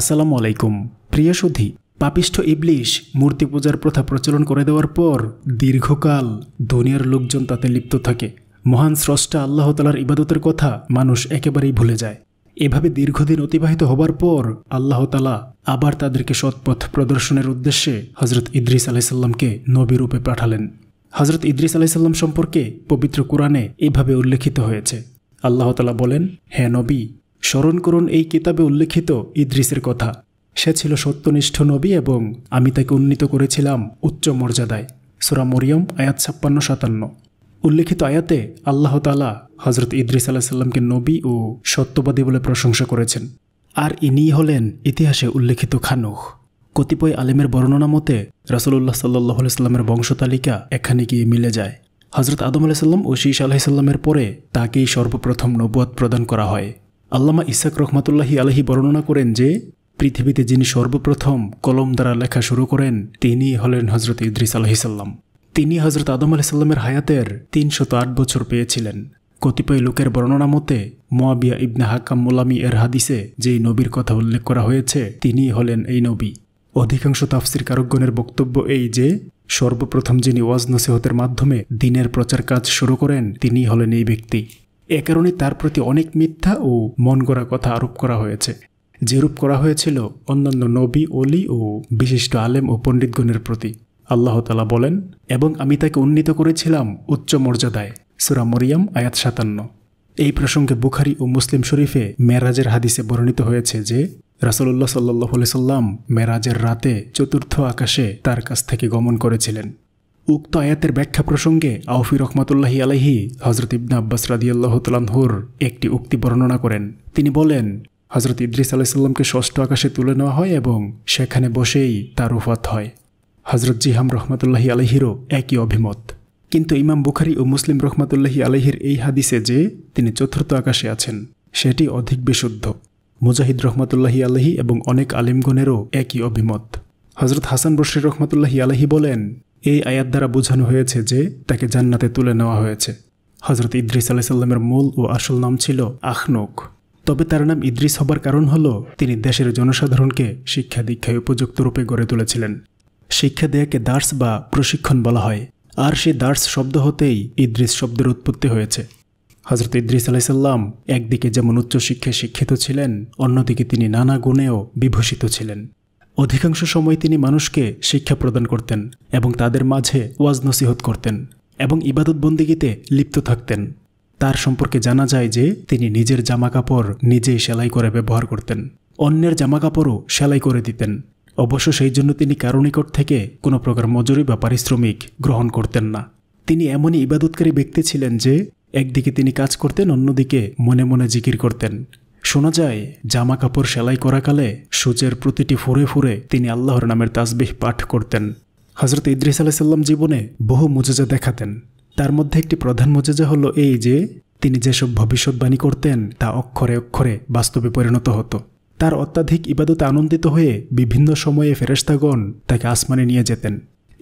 আসসালামু আলাইকুম প্রিয় সুধী পাপিষ্ঠ ইবলিশ মূর্তি পূজার প্রথা প্রচলন করে দেওয়ার পর দীর্ঘকাল দুনিয়ার লোকজন তাতে লিপ্ত থাকে মহান স্রষ্টা আল্লাহ তালার ইবাদতের কথা মানুষ একেবারেই ভুলে যায় এভাবে দীর্ঘদিন অতিবাহিত হবার পর আল্লাহ তালা আবার তাদেরকে সৎপথ প্রদর্শনের উদ্দেশ্যে হজরত ইদ্রিস আলাইসাল্লামকে নবীরূপে পাঠালেন হজরত ইদ্রিস আলাইসাল্লাম সম্পর্কে পবিত্র কোরআনে এভাবে উল্লেখিত হয়েছে আল্লাহতালা বলেন হে নবী স্মরণ করুন এই কিতাবে উল্লেখিত ইদ্রিসের কথা সে ছিল সত্যনিষ্ঠ নবী এবং আমি তাকে উন্নীত করেছিলাম উচ্চ মর্যাদায় সুরা মরিয়ম আয়াত ছাপ্পান্ন সাতান্ন উল্লেখিত আয়াতে আল্লাহ তালা হজরত ইদ্রিস আলাহ সাল্লামকে নবী ও সত্যবাদী বলে প্রশংসা করেছেন আর ইনিই হলেন ইতিহাসে উল্লেখিত খানুখ কতিপয় আলেমের বর্ণনা মতে রাসুল্লাহ সাল্লাহ সাল্লামের বংশতালিকা এখানে গিয়ে মিলে যায় হজরত আদম আলাইসাল্লাম ও শীষ আলাহিসাল্লামের পরে তাকেই সর্বপ্রথম নবুয়াদ প্রদান করা হয় আল্লামা ইসাক রহমাতুল্লাহি আলহি বর্ণনা করেন যে পৃথিবীতে যিনি সর্বপ্রথম কলম দ্বারা লেখা শুরু করেন তিনি হলেন হজরত ইদ্রিস আলহিসাল্লাম তিনি হজরত আদম আলাইসাল্লামের হায়াতের তিনশত আট বছর পেয়েছিলেন কতিপয় লোকের বর্ণনা মতে মোয়াবিয়া ইবনে হাকাম মোলামি এর হাদিসে যেই নবীর কথা উল্লেখ করা হয়েছে তিনি হলেন এই নবী অধিকাংশ তাফসির কারকগণের বক্তব্য এই যে সর্বপ্রথম যিনি ওয়াজ নসিহতের মাধ্যমে দিনের প্রচার কাজ শুরু করেন তিনি হলেন এই ব্যক্তি এ কারণে তার প্রতি অনেক মিথ্যা ও মন গড়া কথা আরোপ করা হয়েছে যেরূপ করা হয়েছিল অন্যান্য নবী অলি ও বিশিষ্ট আলেম ও পণ্ডিতগণের প্রতি আল্লাহ তালা বলেন এবং আমি তাকে উন্নীত করেছিলাম উচ্চ মর্যাদায় সুরা মরিয়াম আয়াত সাতান্ন এই প্রসঙ্গে বুখারি ও মুসলিম শরীফে মেরাজের হাদিসে বর্ণিত হয়েছে যে রাসলুল্লাহ সাল্লাহ সাল্লাম মেরাজের রাতে চতুর্থ আকাশে তার কাছ থেকে গমন করেছিলেন উক্ত আয়াতের ব্যাখ্যা প্রসঙ্গে আউফি রহমাতুল্লাহি আলাহি হজরত ইবনা আব্বাস রাদিয়াল্লাহ একটি উক্তি বর্ণনা করেন তিনি বলেন হজরত ইদ্রিস আলাইসাল্লামকে ষষ্ঠ আকাশে তুলে নেওয়া হয় এবং সেখানে বসেই তার উফাত হয় হজরত জিহাম রহমাতুল্লাহি আলহিরও একই অভিমত কিন্তু ইমাম বুখারি ও মুসলিম রহমাতুল্লাহি আলহির এই হাদিসে যে তিনি চতুর্থ আকাশে আছেন সেটি অধিক বিশুদ্ধ মুজাহিদ রহমাতুল্লাহি আলহি এবং অনেক আলিমগণেরও একই অভিমত হজরত হাসান বশির রহমাতুল্লাহি আলহি বলেন এই আয়াত দ্বারা বোঝানো হয়েছে যে তাকে জান্নাতে তুলে নেওয়া হয়েছে হজরত ইদ্রিস আলাইসাল্লামের মূল ও আসল নাম ছিল আখনুক তবে তার নাম ইদ্রিস হবার কারণ হল তিনি দেশের জনসাধারণকে শিক্ষা দীক্ষায় উপযুক্ত রূপে গড়ে তুলেছিলেন শিক্ষা দেয়াকে দার্স বা প্রশিক্ষণ বলা হয় আর সে দার্স শব্দ হতেই ইদ্রিস শব্দের উৎপত্তি হয়েছে হজরত ইদ্রিস আলাইসাল্লাম একদিকে যেমন উচ্চশিক্ষায় শিক্ষিত ছিলেন অন্যদিকে তিনি নানা গুণেও বিভূষিত ছিলেন অধিকাংশ সময় তিনি মানুষকে শিক্ষা প্রদান করতেন এবং তাদের মাঝে ওয়াজ নসিহত করতেন এবং ইবাদতবন্দিগিতে লিপ্ত থাকতেন তার সম্পর্কে জানা যায় যে তিনি নিজের জামাকাপড় নিজেই সেলাই করে ব্যবহার করতেন অন্যের জামাকাপড়ও সেলাই করে দিতেন অবশ্য সেই জন্য তিনি কারণিকট নিকট থেকে কোনো প্রকার মজুরি বা পারিশ্রমিক গ্রহণ করতেন না তিনি এমনই ইবাদতকারী ব্যক্তি ছিলেন যে একদিকে তিনি কাজ করতেন অন্যদিকে মনে মনে জিকির করতেন শোনা যায় জামা কাপড় সেলাই করাকালে সূচের প্রতিটি ফুরে ফুরে তিনি আল্লাহর নামের তাজবিহ পাঠ করতেন হজরত ইদ্রিস সাল্লাম জীবনে বহু মুজেজা দেখাতেন তার মধ্যে একটি প্রধান মুজেজা হলো এই যে তিনি যেসব ভবিষ্যৎবাণী করতেন তা অক্ষরে অক্ষরে বাস্তবে পরিণত হতো তার অত্যাধিক ইবাদতে আনন্দিত হয়ে বিভিন্ন সময়ে ফেরেস্তাগণ তাকে আসমানে নিয়ে যেতেন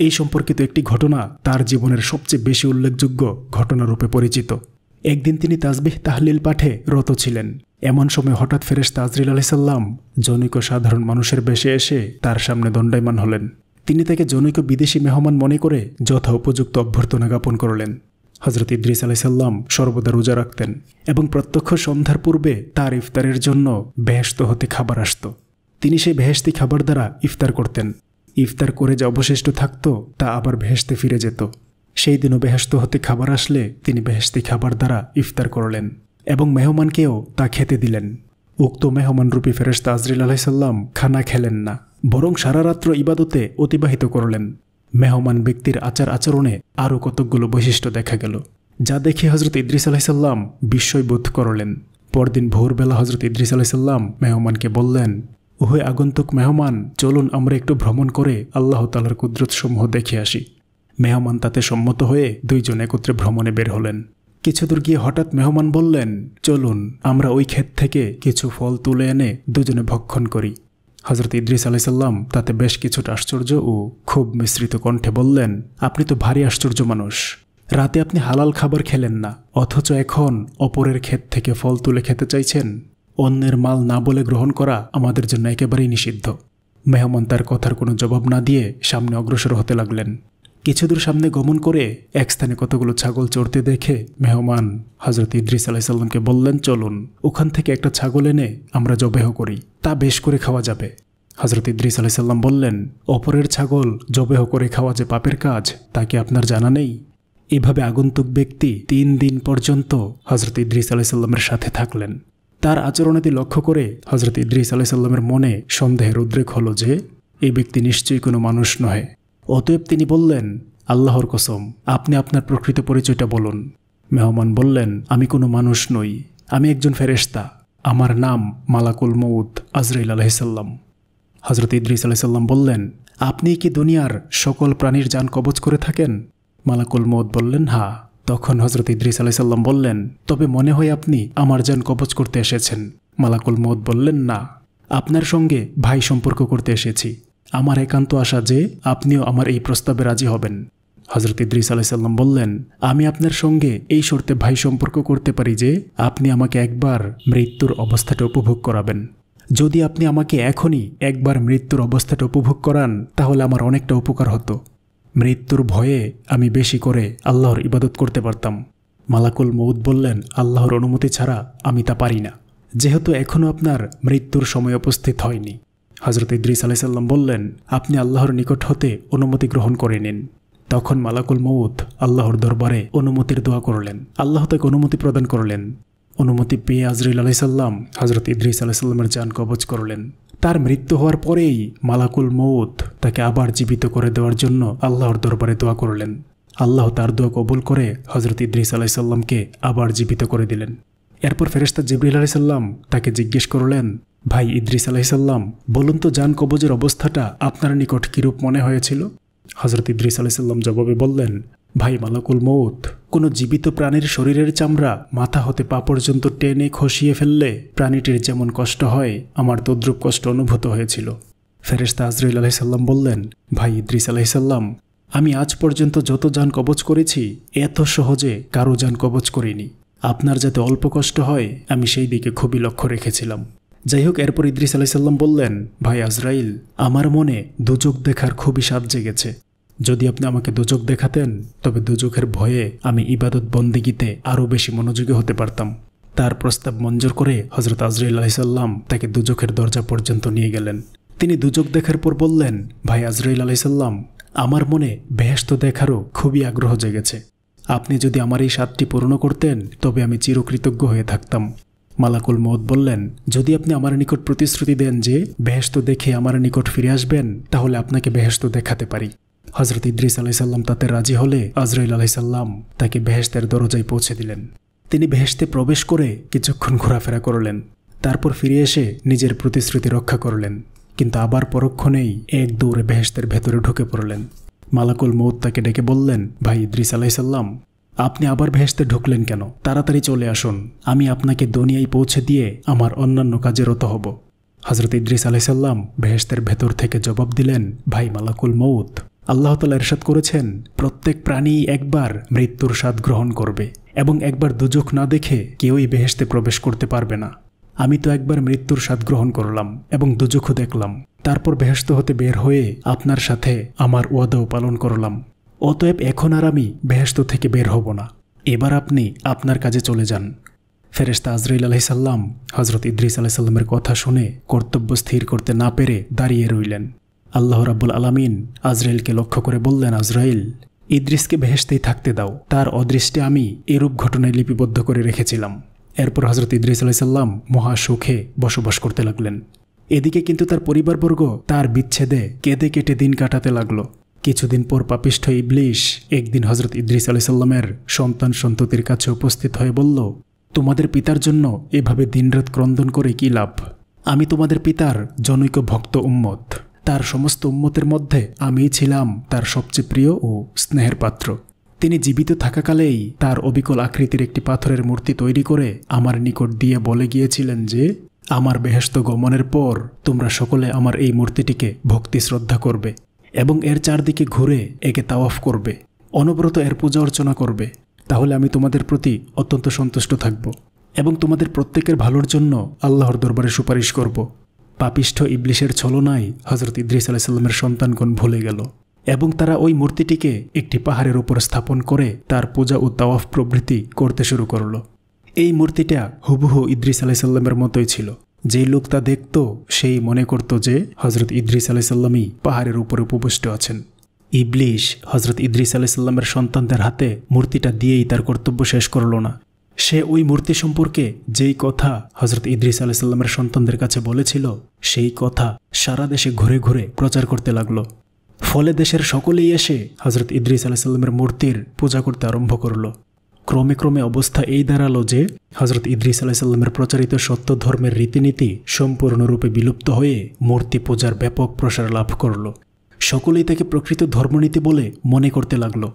এই সম্পর্কিত একটি ঘটনা তার জীবনের সবচেয়ে বেশি উল্লেখযোগ্য ঘটনারূপে পরিচিত একদিন তিনি তাজবিহ তাহলিল পাঠে রত ছিলেন এমন সময় হঠাৎ ফেরেস্তা আজরিল আলাইসাল্লাম জনৈক সাধারণ মানুষের বেশে এসে তার সামনে দণ্ডায়মান হলেন তিনি তাকে জনৈক বিদেশি মেহমান মনে করে যথা উপযুক্ত অভ্যর্থনা জ্ঞাপন করলেন হজরত ইদ্রিস আলাইসাল্লাম সর্বদা রোজা রাখতেন এবং প্রত্যক্ষ সন্ধ্যার পূর্বে তার ইফতারের জন্য ব্যস্ত হতে খাবার আসত তিনি সেই ভেহেস্তি খাবার দ্বারা ইফতার করতেন ইফতার করে যা অবশিষ্ট থাকত তা আবার ভেহেস্তে ফিরে যেত সেই দিনও বেহেস্ত হতে খাবার আসলে তিনি বেহেস্তি খাবার দ্বারা ইফতার করলেন এবং মেহমানকেও তা খেতে দিলেন উক্ত মেহমান রূপী ফেরেস্তা আজরিল আলাইসাল্লাম খানা খেলেন না বরং সারা রাত্র ইবাদতে অতিবাহিত করলেন মেহমান ব্যক্তির আচার আচরণে আরও কতকগুলো বৈশিষ্ট্য দেখা গেল যা দেখে হজরত ইদ্রিস আলাইসাল্লাম বিস্ময়বোধ করলেন পরদিন ভোরবেলা হজরত ইদ্রিস আলাইসাল্লাম মেহমানকে বললেন উহে আগন্তুক মেহমান চলুন আমরা একটু ভ্রমণ করে আল্লাহ তালার কুদরতসমূহ দেখে আসি মেহমান তাতে সম্মত হয়ে দুইজন একত্রে ভ্রমণে বের হলেন কিছু দূর গিয়ে হঠাৎ মেহমান বললেন চলুন আমরা ওই ক্ষেত থেকে কিছু ফল তুলে এনে দুজনে ভক্ষণ করি হজরত ইদ্রিস আলাইসাল্লাম তাতে বেশ কিছুটা আশ্চর্য ও খুব মিশ্রিত কণ্ঠে বললেন আপনি তো ভারী আশ্চর্য মানুষ রাতে আপনি হালাল খাবার খেলেন না অথচ এখন অপরের ক্ষেত থেকে ফল তুলে খেতে চাইছেন অন্যের মাল না বলে গ্রহণ করা আমাদের জন্য একেবারেই নিষিদ্ধ মেহমান তার কথার কোনো জবাব না দিয়ে সামনে অগ্রসর হতে লাগলেন কিছুদূর সামনে গমন করে এক স্থানে কতগুলো ছাগল চড়তে দেখে মেহমান হজরত ইদ্রিস আলাইসাল্লামকে বললেন চলুন ওখান থেকে একটা ছাগল এনে আমরা জবেহ করি তা বেশ করে খাওয়া যাবে হজরত ইদ্রিস আলাইসাল্লাম বললেন অপরের ছাগল জবেহ করে খাওয়া যে পাপের কাজ তা কি আপনার জানা নেই এভাবে আগন্তুক ব্যক্তি তিন দিন পর্যন্ত হজরত ইদ্রিস আলাইসাল্লামের সাথে থাকলেন তার আচরণাদি লক্ষ্য করে হজরত ইদ্রিস আলাইসাল্লামের মনে সন্দেহের উদ্রেক হল যে এই ব্যক্তি নিশ্চয়ই কোনো মানুষ নহে অতএব তিনি বললেন আল্লাহর কসম আপনি আপনার প্রকৃত পরিচয়টা বলুন মেহমান বললেন আমি কোনো মানুষ নই আমি একজন ফেরেস্তা আমার নাম মালাকুল মৌদ আজরাইল আলাহিসাল্লাম হজরত ইদ্রিস আলাইসাল্লাম বললেন আপনি কি দুনিয়ার সকল প্রাণীর যান কবচ করে থাকেন মালাকুল মৌদ বললেন হা তখন হজরত ইদ্রিস আলাইসাল্লাম বললেন তবে মনে হয় আপনি আমার যান কবচ করতে এসেছেন মালাকুল মৌদ বললেন না আপনার সঙ্গে ভাই সম্পর্ক করতে এসেছি আমার একান্ত আশা যে আপনিও আমার এই প্রস্তাবে রাজি হবেন হজরত ইদ্রিস আলাইসাল্লাম বললেন আমি আপনার সঙ্গে এই শর্তে ভাই সম্পর্ক করতে পারি যে আপনি আমাকে একবার মৃত্যুর অবস্থাটা উপভোগ করাবেন যদি আপনি আমাকে এখনই একবার মৃত্যুর অবস্থাটা উপভোগ করান তাহলে আমার অনেকটা উপকার হতো মৃত্যুর ভয়ে আমি বেশি করে আল্লাহর ইবাদত করতে পারতাম মালাকুল মৌদ বললেন আল্লাহর অনুমতি ছাড়া আমি তা পারি না যেহেতু এখনও আপনার মৃত্যুর সময় উপস্থিত হয়নি হজরত ইদ্রিস আলাইসাল্লাম বললেন আপনি আল্লাহর নিকট হতে অনুমতি গ্রহণ করে নিন তখন মালাকুল মৌত আল্লাহর দরবারে অনুমতির দোয়া করলেন আল্লাহ তাকে অনুমতি প্রদান করলেন অনুমতি পেয়ে আজরিল আলাইসাল্লাম হজরত ইদ্রিস আলাইসাল্লামের যান কবচ করলেন তার মৃত্যু হওয়ার পরেই মালাকুল মৌত তাকে আবার জীবিত করে দেওয়ার জন্য আল্লাহর দরবারে দোয়া করলেন আল্লাহ তার দোয়া কবুল করে হজরত ইদ্রিস আলাইসাল্লামকে আবার জীবিত করে দিলেন এরপর ফেরেস্তা জিবরিল আলাইসাল্লাম তাকে জিজ্ঞেস করলেন ভাই ইদ্রিস আলাইসাল্লাম বলুন তো যান কবজের অবস্থাটা আপনার নিকট কিরূপ মনে হয়েছিল হজরত ইদ্রিস আলাইসাল্লাম জবাবে বললেন ভাই মালাকুল মৌত কোনো জীবিত প্রাণীর শরীরের চামড়া মাথা হতে পা পর্যন্ত টেনে খসিয়ে ফেললে প্রাণীটির যেমন কষ্ট হয় আমার তদ্রুপ কষ্ট অনুভূত হয়েছিল ফেরেস্তা আজরুল আলাইসাল্লাম বললেন ভাই ইদ্রিস আলাইসাল্লাম আমি আজ পর্যন্ত যত যান কবচ করেছি এত সহজে কারো যান কবচ করিনি আপনার যাতে অল্প কষ্ট হয় আমি সেই দিকে খুবই লক্ষ্য রেখেছিলাম যাই হোক এরপর ইদ্রিস আলাইসাল্লাম বললেন ভাই আজরাইল আমার মনে দুচোখ দেখার খুবই স্বাদ জেগেছে যদি আপনি আমাকে দুচোখ দেখাতেন তবে দুচোখের ভয়ে আমি ইবাদত বন্দিগিতে আরও বেশি মনোযোগী হতে পারতাম তার প্রস্তাব মঞ্জুর করে হজরত আজরাইল আলাইসাল্লাম তাকে দুচোখের দরজা পর্যন্ত নিয়ে গেলেন তিনি দুচোখ দেখার পর বললেন ভাই আজরাইল আলাইসাল্লাম আমার মনে বেহেস্ত দেখারও খুবই আগ্রহ জেগেছে আপনি যদি আমার এই স্বাদটি পূর্ণ করতেন তবে আমি চিরকৃতজ্ঞ হয়ে থাকতাম মালাকুল মত বললেন যদি আপনি আমার নিকট প্রতিশ্রুতি দেন যে বেহেস্ত দেখে আমার নিকট ফিরে আসবেন তাহলে আপনাকে বেহেস্ত দেখাতে পারি হজরত ইদ্রিস আলাইসাল্লাম তাতে রাজি হলে আজরাইল আলাইসাল্লাম তাকে বেহেস্তের দরজায় পৌঁছে দিলেন তিনি বেহেস্তে প্রবেশ করে কিছুক্ষণ ঘোরাফেরা করলেন তারপর ফিরে এসে নিজের প্রতিশ্রুতি রক্ষা করলেন কিন্তু আবার পরক্ষণেই এক দৌড়ে বেহেস্তের ভেতরে ঢুকে পড়লেন মালাকুল মৌত তাকে ডেকে বললেন ভাই ইদ্রিস আলাইসাল্লাম আপনি আবার ভেসতে ঢুকলেন কেন তাড়াতাড়ি চলে আসুন আমি আপনাকে দুনিয়ায় পৌঁছে দিয়ে আমার অন্যান্য কাজে রত হব হজরত ইদ্রিস আলাইসাল্লাম ভেহেস্তের ভেতর থেকে জবাব দিলেন ভাই মালাকুল মৌত আল্লাহ তালা এরশাদ করেছেন প্রত্যেক প্রাণী একবার মৃত্যুর স্বাদ গ্রহণ করবে এবং একবার দুজখ না দেখে কেউই বেহেস্তে প্রবেশ করতে পারবে না আমি তো একবার মৃত্যুর স্বাদ গ্রহণ করলাম এবং দুজখও দেখলাম তারপর বেহেস্ত হতে বের হয়ে আপনার সাথে আমার ওয়াদাও পালন করলাম অতএব এখন আর আমি বেহেস্ত থেকে বের হব না এবার আপনি আপনার কাজে চলে যান ফেরেস্তা আজরাইল সাল্লাম হজরত ইদ্রিস আলাইসাল্লামের কথা শুনে কর্তব্য স্থির করতে না পেরে দাঁড়িয়ে রইলেন আল্লাহ রাব্বুল আলামিন আজরাইলকে লক্ষ্য করে বললেন আজরাইল ইদ্রিসকে বেহেস্তেই থাকতে দাও তার অদৃষ্টে আমি এরূপ ঘটনায় লিপিবদ্ধ করে রেখেছিলাম এরপর হজরত ইদ্রিস আলাইসাল্লাম মহা সুখে বসবাস করতে লাগলেন এদিকে কিন্তু তার পরিবারবর্গ তার বিচ্ছেদে কেঁদে কেটে দিন কাটাতে লাগলো কিছুদিন পর পাপিষ্ঠ ইবলিশ একদিন হজরত ইদ্রিস আলি সাল্লামের সন্তান সন্ততির কাছে উপস্থিত হয়ে বলল তোমাদের পিতার জন্য এভাবে দিনরাত ক্রন্দন করে কি লাভ আমি তোমাদের পিতার জনৈক ভক্ত উম্মত তার সমস্ত উম্মতের মধ্যে আমি ছিলাম তার সবচেয়ে প্রিয় ও স্নেহের পাত্র তিনি জীবিত থাকাকালেই তার অবিকল আকৃতির একটি পাথরের মূর্তি তৈরি করে আমার নিকট দিয়ে বলে গিয়েছিলেন যে আমার বেহেস্ত গমনের পর তোমরা সকলে আমার এই মূর্তিটিকে ভক্তি শ্রদ্ধা করবে এবং এর চারদিকে ঘুরে একে তাওয়াফ করবে অনবরত এর পূজা অর্চনা করবে তাহলে আমি তোমাদের প্রতি অত্যন্ত সন্তুষ্ট থাকব এবং তোমাদের প্রত্যেকের ভালোর জন্য আল্লাহর দরবারে সুপারিশ করব পাপিষ্ঠ ইবলিশের ছলনায় হজরত ইদ্রিস আলাইসাল্লামের সন্তানগণ ভুলে গেল এবং তারা ওই মূর্তিটিকে একটি পাহাড়ের উপর স্থাপন করে তার পূজা ও তাওয়াফ প্রভৃতি করতে শুরু করল এই মূর্তিটা হুবহু ইদ্রিস আলাইসাল্লামের মতোই ছিল যেই লোক তা দেখত সেই মনে করত যে হজরত ইদ্রিস আলাইসাল্লামই পাহাড়ের উপরে উপবিষ্ট আছেন ইবলিশ হজরত ইদ্রিস আলাইসাল্লামের সন্তানদের হাতে মূর্তিটা দিয়েই তার কর্তব্য শেষ করল না সে ওই মূর্তি সম্পর্কে যেই কথা হজরত ইদ্রিস আলাইসাল্লামের সন্তানদের কাছে বলেছিল সেই কথা সারা দেশে ঘুরে ঘুরে প্রচার করতে লাগল ফলে দেশের সকলেই এসে হজরত ইদ্রিস আলাইসাল্লামের মূর্তির পূজা করতে আরম্ভ করলো ক্রমে ক্রমে অবস্থা এই দাঁড়ালো যে হজরত ইদ্রিস আলাইসাল্লামের প্রচারিত সত্য ধর্মের রীতিনীতি সম্পূর্ণরূপে বিলুপ্ত হয়ে মূর্তি পূজার ব্যাপক প্রসার লাভ করল সকলেই তাকে প্রকৃত ধর্মনীতি বলে মনে করতে লাগলো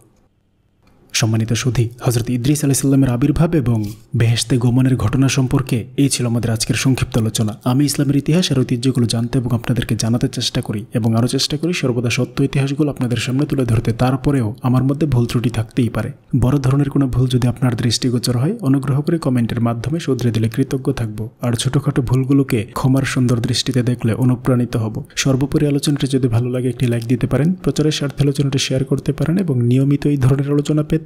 সম্মানিত সুধি হজরত ইদ্রিস সাল্লামের আবির্ভাব এবং বেহেস্তে গমনের ঘটনা সম্পর্কে এই ছিল আমাদের আজকের সংক্ষিপ্ত আলোচনা আমি ইসলামের ইতিহাস আর ঐতিহ্যগুলো জানতে এবং আপনাদেরকে জানাতে চেষ্টা করি এবং আরও চেষ্টা করি সর্বদা সত্য ইতিহাসগুলো আপনাদের সামনে তুলে ধরতে তারপরেও আমার মধ্যে ভুল ত্রুটি থাকতেই পারে বড় ধরনের কোনো ভুল যদি আপনার দৃষ্টিগোচর হয় অনুগ্রহ করে কমেন্টের মাধ্যমে শুধরে দিলে কৃতজ্ঞ থাকবো আর ছোটোখাটো ভুলগুলোকে ক্ষমার সুন্দর দৃষ্টিতে দেখলে অনুপ্রাণিত হব সর্বোপরি আলোচনাটি যদি ভালো লাগে একটি লাইক দিতে পারেন প্রচারের স্বার্থে আলোচনাটি শেয়ার করতে পারেন এবং নিয়মিত এই ধরনের আলোচনা পেতে